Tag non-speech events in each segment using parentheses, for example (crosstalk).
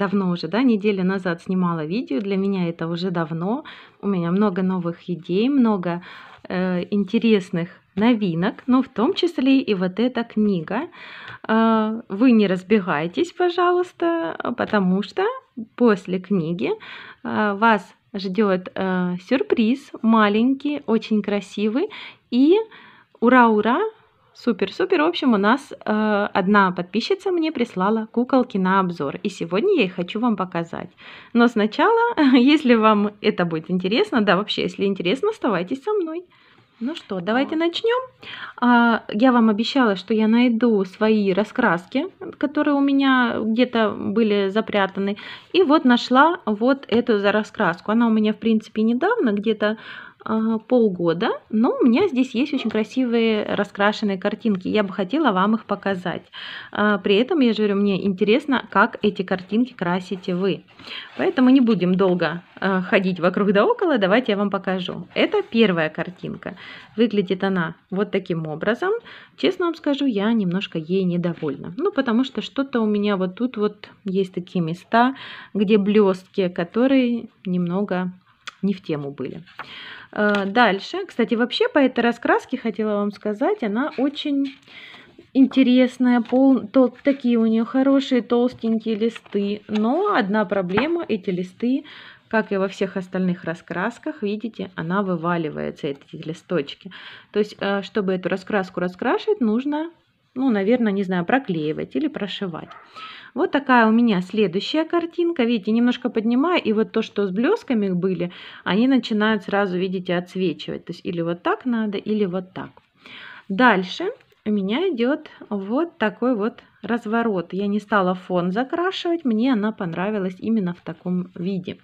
давно уже, да, неделю назад снимала видео, для меня это уже давно. У меня много новых идей, много э, интересных новинок, но ну, в том числе и вот эта книга. Э, вы не разбегайтесь, пожалуйста, потому что после книги э, вас ждет э, сюрприз маленький, очень красивый и ура-ура Супер, супер. В общем, у нас э, одна подписчица мне прислала куколки на обзор. И сегодня я их хочу вам показать. Но сначала, (laughs) если вам это будет интересно, да, вообще, если интересно, оставайтесь со мной. Ну что, давайте начнем. А, я вам обещала, что я найду свои раскраски, которые у меня где-то были запрятаны. И вот нашла вот эту за раскраску. Она у меня, в принципе, недавно, где-то а, полгода, но у меня здесь есть очень красивые раскрашенные картинки, я бы хотела вам их показать. А, при этом, я же говорю, мне интересно, как эти картинки красите вы. Поэтому не будем долго а, ходить вокруг да около, давайте я вам покажу. Это первая картинка. Выглядит она вот таким образом. Честно вам скажу, я немножко ей недовольна. Ну, потому что что-то у меня вот тут вот есть такие места, где блестки, которые немного не в тему были. Э, дальше, кстати, вообще по этой раскраске хотела вам сказать, она очень интересная, пол, то, такие у нее хорошие толстенькие листы, но одна проблема, эти листы, как и во всех остальных раскрасках, видите, она вываливается, эти листочки. То есть, э, чтобы эту раскраску раскрашивать, нужно, ну, наверное, не знаю, проклеивать или прошивать. Вот такая у меня следующая картинка. Видите, немножко поднимаю, и вот то, что с блесками были, они начинают сразу, видите, отсвечивать. То есть или вот так надо, или вот так. Дальше у меня идет вот такой вот разворот. Я не стала фон закрашивать, мне она понравилась именно в таком виде.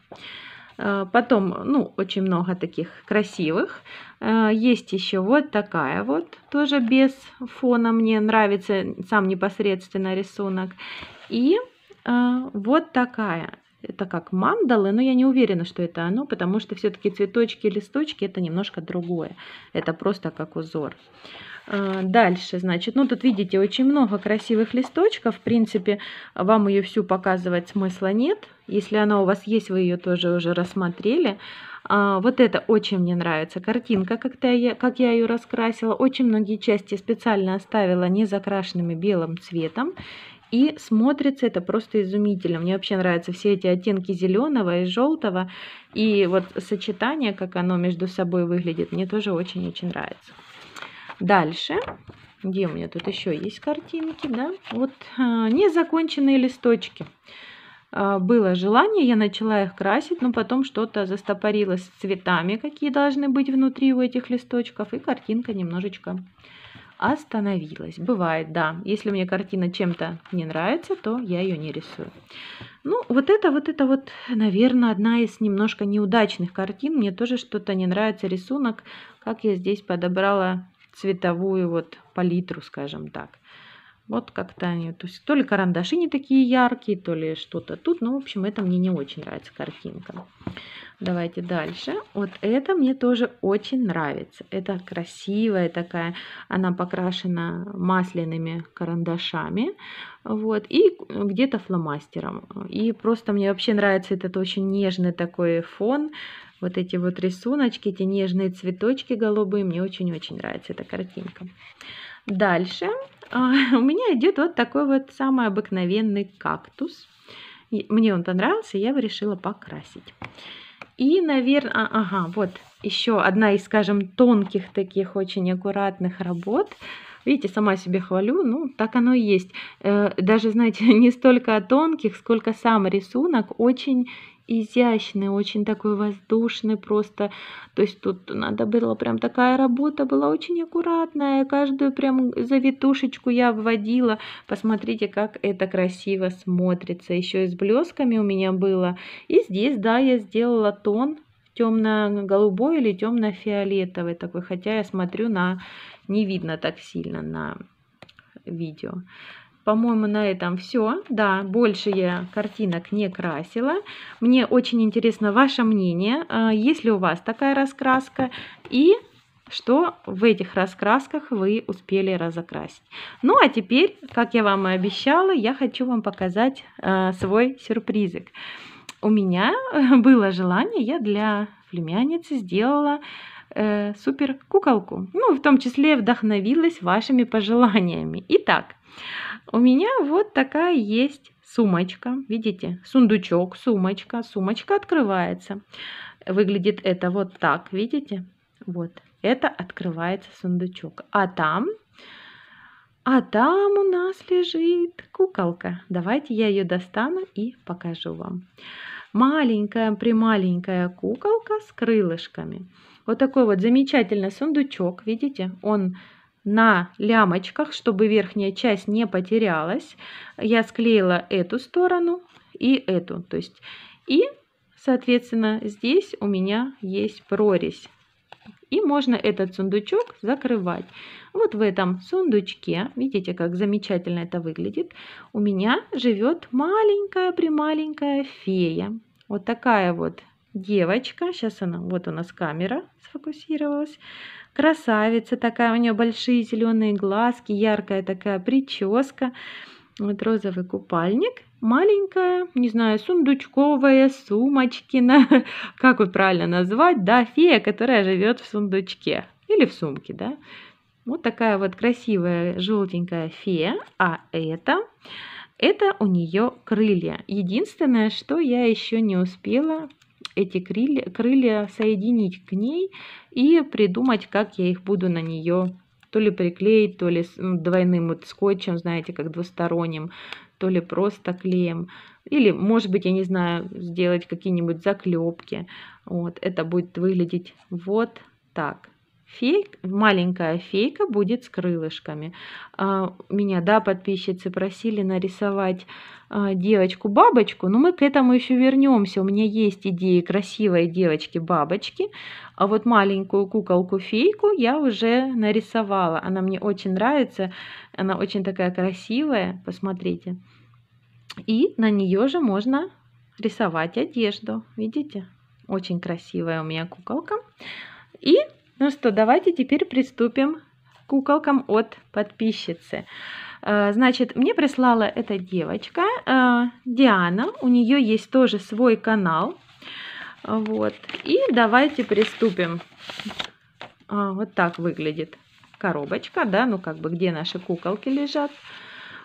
Э, потом, ну, очень много таких красивых. Э, есть еще вот такая вот, тоже без фона. Мне нравится сам непосредственно рисунок. И э, вот такая. Это как мандалы, но я не уверена, что это оно, потому что все-таки цветочки и листочки это немножко другое. Это просто как узор. А, дальше, значит, ну тут видите, очень много красивых листочков. В принципе, вам ее всю показывать смысла нет. Если она у вас есть, вы ее тоже уже рассмотрели. А, вот это очень мне нравится. Картинка, как, я, как я ее раскрасила. Очень многие части специально оставила не закрашенными белым цветом. И смотрится это просто изумительно. Мне вообще нравятся все эти оттенки зеленого и желтого. И вот сочетание, как оно между собой выглядит, мне тоже очень-очень нравится. Дальше. Где у меня тут еще есть картинки, да? Вот а, незаконченные листочки а, было желание, я начала их красить, но потом что-то застопорилось с цветами, какие должны быть внутри у этих листочков, и картинка немножечко остановилась. Бывает, да. Если мне картина чем-то не нравится, то я ее не рисую. Ну, вот это, вот это вот, наверное, одна из немножко неудачных картин. Мне тоже что-то не нравится рисунок, как я здесь подобрала цветовую вот палитру, скажем так. Вот как-то они, то есть то ли карандаши не такие яркие, то ли что-то тут. Ну, в общем, это мне не очень нравится картинка. Давайте дальше. Вот это мне тоже очень нравится. Это красивая такая, она покрашена масляными карандашами. Вот, и где-то фломастером. И просто мне вообще нравится этот очень нежный такой фон. Вот эти вот рисуночки, эти нежные цветочки голубые. Мне очень-очень нравится эта картинка. Дальше а, (laughs) у меня идет вот такой вот самый обыкновенный кактус. Мне он понравился, я его решила покрасить. И, наверное, а, ага, вот еще одна из, скажем, тонких таких очень аккуратных работ. Видите, сама себе хвалю, ну, так оно и есть. Э, даже, знаете, (laughs) не столько тонких, сколько сам рисунок очень изящный, очень такой воздушный просто. То есть тут надо было прям такая работа, была очень аккуратная, каждую прям завитушечку я обводила. Посмотрите, как это красиво смотрится. Еще и с блесками у меня было. И здесь, да, я сделала тон темно-голубой или темно-фиолетовый такой, хотя я смотрю на, не видно так сильно на видео. По-моему, на этом все. Да, больше я картинок не красила. Мне очень интересно ваше мнение, а, есть ли у вас такая раскраска и что в этих раскрасках вы успели разокрасить. Ну а теперь, как я вам и обещала, я хочу вам показать а, свой сюрпризик. У меня (laughs) было желание, я для племянницы сделала э, супер-куколку. Ну, в том числе вдохновилась вашими пожеланиями. Итак, у меня вот такая есть сумочка. Видите? Сундучок, сумочка. Сумочка открывается. Выглядит это вот так, видите? Вот. Это открывается сундучок. А там... А там у нас лежит куколка. Давайте я ее достану и покажу вам. Маленькая-прималенькая куколка с крылышками вот такой вот замечательный сундучок, видите, он на лямочках, чтобы верхняя часть не потерялась. Я склеила эту сторону и эту, то есть, и, соответственно, здесь у меня есть прорезь. И можно этот сундучок закрывать. Вот в этом сундучке, видите, как замечательно это выглядит, у меня живет маленькая-прималенькая фея. Вот такая вот девочка. Сейчас она, вот у нас камера сфокусировалась. Красавица такая, у нее большие зеленые глазки, яркая такая прическа. Вот розовый купальник. Маленькая, не знаю, сундучковая, сумочкина, (laughs) как вот правильно назвать, да, фея, которая живет в сундучке или в сумке, да. Вот такая вот красивая желтенькая фея, а это это у нее крылья. Единственное, что я еще не успела эти крылья, крылья соединить к ней и придумать, как я их буду на нее то ли приклеить, то ли двойным вот скотчем, знаете, как двусторонним, то ли просто клеем. Или, может быть, я не знаю, сделать какие-нибудь заклепки. Вот, это будет выглядеть вот так фейк, маленькая фейка будет с крылышками. А, меня, да, подписчицы просили нарисовать а, девочку-бабочку, но мы к этому еще вернемся. У меня есть идеи красивой девочки-бабочки, а вот маленькую куколку-фейку я уже нарисовала. Она мне очень нравится, она очень такая красивая, посмотрите. И на нее же можно рисовать одежду, видите? Очень красивая у меня куколка. И ну что, давайте теперь приступим к куколкам от подписчицы. А, значит, мне прислала эта девочка, а, Диана, у нее есть тоже свой канал. Вот, и давайте приступим. А, вот так выглядит коробочка, да, ну как бы где наши куколки лежат.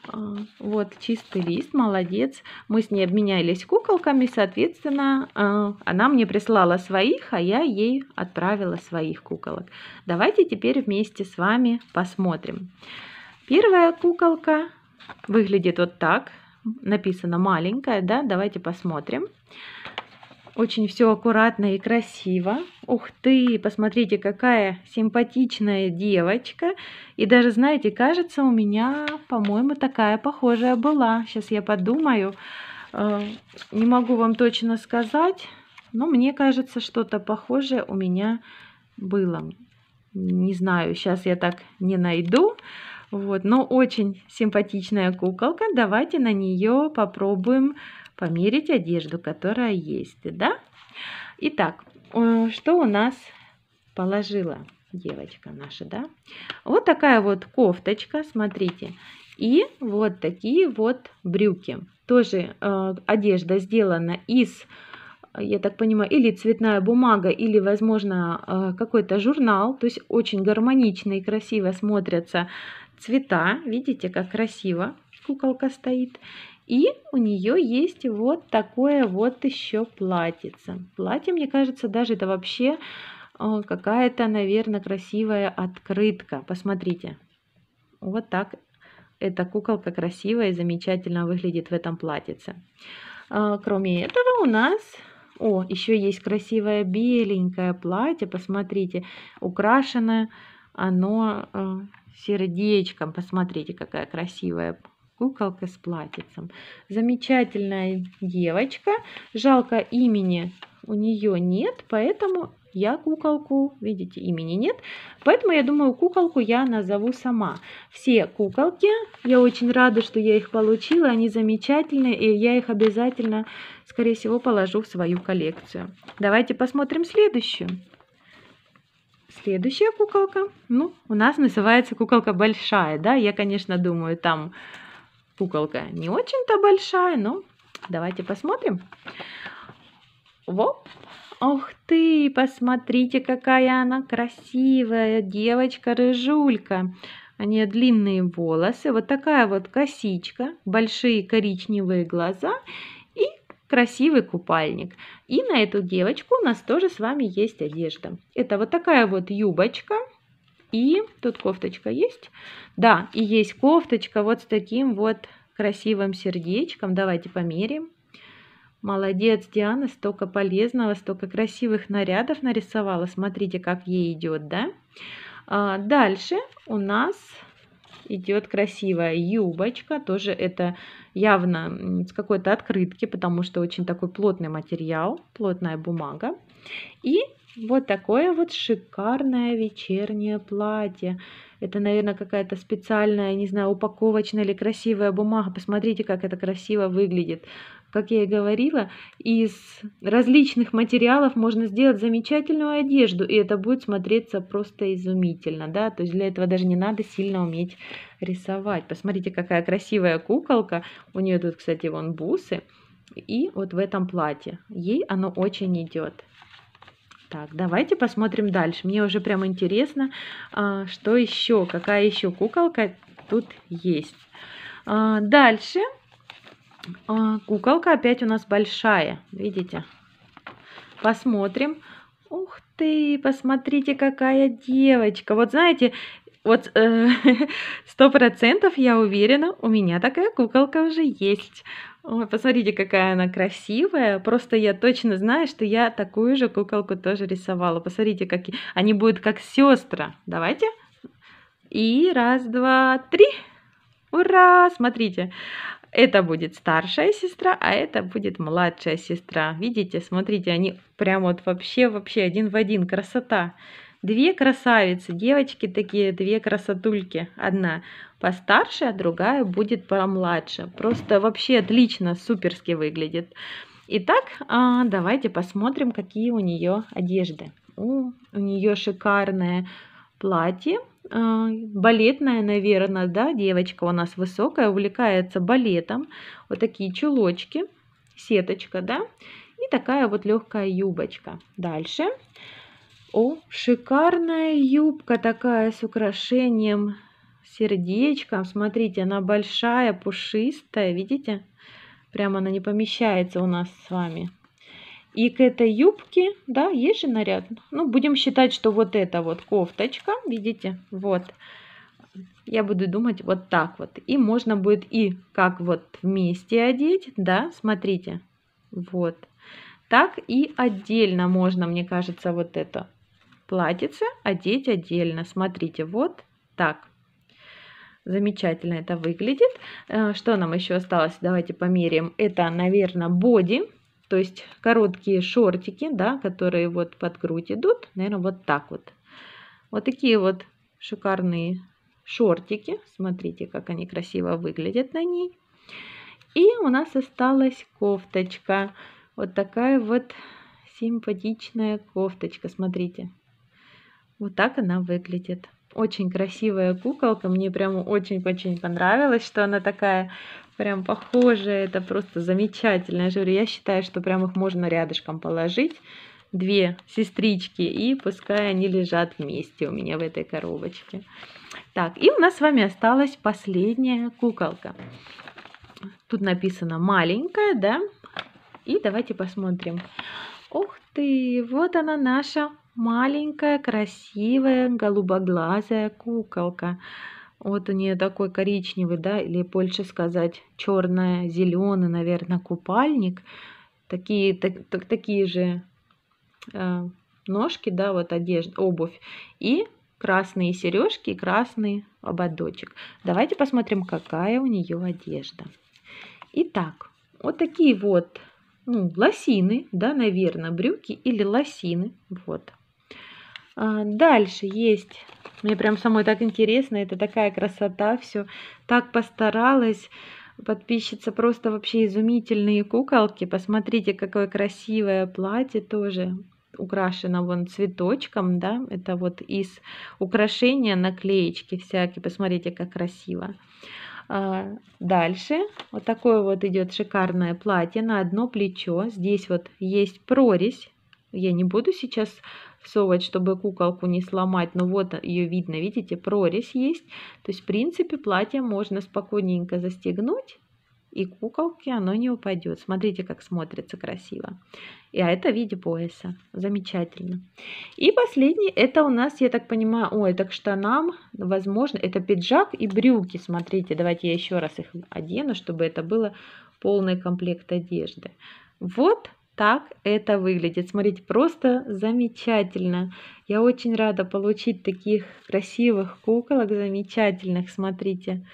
А, вот, чистый лист, молодец. Мы с ней обменялись куколками, соответственно, а, она мне прислала своих, а я ей отправила своих куколок. Давайте теперь вместе с вами посмотрим. Первая куколка выглядит вот так. Написано маленькая, да, давайте посмотрим. Очень все аккуратно и красиво. Ух ты, посмотрите, какая симпатичная девочка. И даже, знаете, кажется, у меня, по-моему, такая похожая была. Сейчас я подумаю. Э, не могу вам точно сказать, но мне кажется, что-то похожее у меня было. Не знаю, сейчас я так не найду. Вот, но очень симпатичная куколка. Давайте на нее попробуем померить одежду, которая есть, да? Итак, э, что у нас положила девочка наша, да? Вот такая вот кофточка, смотрите. И вот такие вот брюки. Тоже э, одежда сделана из, я так понимаю, или цветная бумага, или, возможно, э, какой-то журнал. То есть очень гармонично и красиво смотрятся цвета. Видите, как красиво куколка стоит. И у нее есть вот такое вот еще платьице. Платье, мне кажется, даже это вообще э, какая-то, наверное, красивая открытка. Посмотрите. Вот так эта куколка красивая и замечательно выглядит в этом платьице. А, кроме этого у нас... О, еще есть красивое беленькое платье, посмотрите, украшенное оно э, сердечком. Посмотрите, какая красивая куколка с платьицем. Замечательная девочка. Жалко имени у нее нет, поэтому я куколку, видите, имени нет. Поэтому я думаю, куколку я назову сама. Все куколки, я очень рада, что я их получила, они замечательные, и я их обязательно, скорее всего, положу в свою коллекцию. Давайте посмотрим следующую. Следующая куколка, ну, у нас называется куколка большая, да, я, конечно, думаю, там Куколка не очень-то большая, но давайте посмотрим. Во! Ох ты, посмотрите, какая она красивая девочка-рыжулька. У нее длинные волосы, вот такая вот косичка, большие коричневые глаза и красивый купальник. И на эту девочку у нас тоже с вами есть одежда. Это вот такая вот юбочка – и тут кофточка есть? Да, и есть кофточка вот с таким вот красивым сердечком. Давайте померим. Молодец, Диана, столько полезного, столько красивых нарядов нарисовала. Смотрите, как ей идет, да? А дальше у нас идет красивая юбочка. Тоже это явно с какой-то открытки, потому что очень такой плотный материал, плотная бумага. И вот такое вот шикарное вечернее платье. Это, наверное, какая-то специальная, не знаю, упаковочная или красивая бумага. Посмотрите, как это красиво выглядит. Как я и говорила, из различных материалов можно сделать замечательную одежду, и это будет смотреться просто изумительно, да, то есть для этого даже не надо сильно уметь рисовать. Посмотрите, какая красивая куколка, у нее тут, кстати, вон бусы, и вот в этом платье, ей оно очень идет. Так, давайте посмотрим дальше. Мне уже прям интересно, а, что еще, какая еще куколка тут есть. А, дальше а, куколка опять у нас большая, видите? Посмотрим. Ух ты, посмотрите, какая девочка. Вот знаете, вот э, (laughs) сто процентов я уверена, у меня такая куколка уже есть. Ой, посмотрите, какая она красивая. Просто я точно знаю, что я такую же куколку тоже рисовала. Посмотрите, какие они будут как сестра. Давайте. И раз, два, три. Ура! Смотрите, это будет старшая сестра, а это будет младшая сестра. Видите, смотрите, они прям вот вообще-вообще один в один. Красота! Две красавицы, девочки такие, две красотульки. Одна постарше, а другая будет помладше. Просто вообще отлично, суперски выглядит. Итак, а, давайте посмотрим, какие у нее одежды. О, у нее шикарное платье, а, балетное наверное, да, девочка у нас высокая, увлекается балетом. Вот такие чулочки, сеточка, да, и такая вот легкая юбочка. Дальше о, шикарная юбка такая с украшением сердечком. Смотрите, она большая, пушистая, видите? Прямо она не помещается у нас с вами. И к этой юбке, да, есть же наряд. Ну, будем считать, что вот эта вот кофточка, видите, вот. Я буду думать вот так вот. И можно будет и как вот вместе одеть, да, смотрите. Вот. Так и отдельно можно, мне кажется, вот это платьице одеть отдельно. Смотрите, вот так. Замечательно это выглядит. Э, что нам еще осталось? Давайте померяем. Это, наверное, боди, то есть короткие шортики, да, которые вот под грудь идут. Наверное, вот так вот. Вот такие вот шикарные шортики. Смотрите, как они красиво выглядят на ней. И у нас осталась кофточка. Вот такая вот симпатичная кофточка. Смотрите. Вот так она выглядит. Очень красивая куколка, мне прям очень-очень понравилось, что она такая прям похожая, это просто замечательно. Я, говорю, я считаю, что прям их можно рядышком положить, две сестрички, и пускай они лежат вместе у меня в этой коробочке. Так, и у нас с вами осталась последняя куколка. Тут написано маленькая, да? И давайте посмотрим. Ух ты, вот она наша маленькая, красивая, голубоглазая куколка. Вот у нее такой коричневый, да, или больше сказать, черно-зеленый, наверное, купальник. Такие, так, так, такие же э, ножки, да, вот одежда, обувь. И красные сережки и красный ободочек. Давайте посмотрим, какая у нее одежда. Итак, вот такие вот ну, лосины, да, наверное, брюки или лосины. Вот, а, дальше есть, мне прям самой так интересно, это такая красота, все так постаралась. Подписчица просто вообще изумительные куколки. Посмотрите, какое красивое платье тоже украшено вон цветочком, да, это вот из украшения наклеечки всякие, посмотрите, как красиво. А, дальше вот такое вот идет шикарное платье на одно плечо. Здесь вот есть прорезь. Я не буду сейчас совать, чтобы куколку не сломать. Но ну вот ее видно, видите, прорезь есть. То есть, в принципе, платье можно спокойненько застегнуть и куколке оно не упадет. Смотрите, как смотрится красиво. И а это в виде пояса. Замечательно. И последний, это у нас, я так понимаю, ой, так штанам, возможно, это пиджак и брюки. Смотрите, давайте я еще раз их одену, чтобы это было полный комплект одежды. Вот так это выглядит. Смотрите, просто замечательно. Я очень рада получить таких красивых куколок, замечательных, смотрите.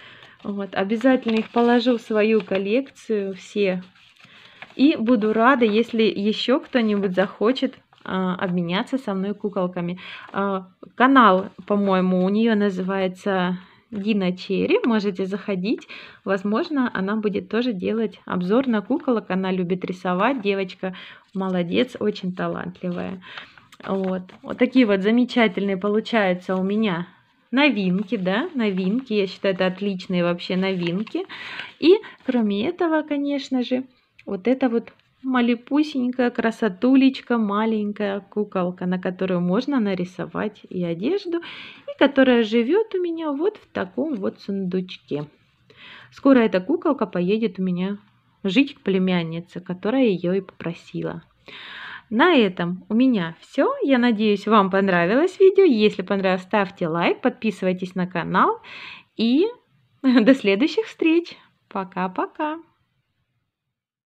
Вот, обязательно их положу в свою коллекцию, все. И буду рада, если еще кто-нибудь захочет а, обменяться со мной куколками. А, канал, по-моему, у нее называется Дина Черри. Можете заходить. Возможно, она будет тоже делать обзор на куколок. Она любит рисовать. Девочка молодец, очень талантливая. Вот. вот такие вот замечательные получаются у меня новинки, да, новинки. Я считаю, это отличные вообще новинки. И кроме этого, конечно же, вот это вот малепусенькая красотулечка, маленькая куколка, на которую можно нарисовать и одежду, которая живет у меня вот в таком вот сундучке. Скоро эта куколка поедет у меня жить к племяннице, которая ее и попросила. На этом у меня все. Я надеюсь, вам понравилось видео. Если понравилось, ставьте лайк, подписывайтесь на канал. И (laughs) до следующих встреч. Пока-пока.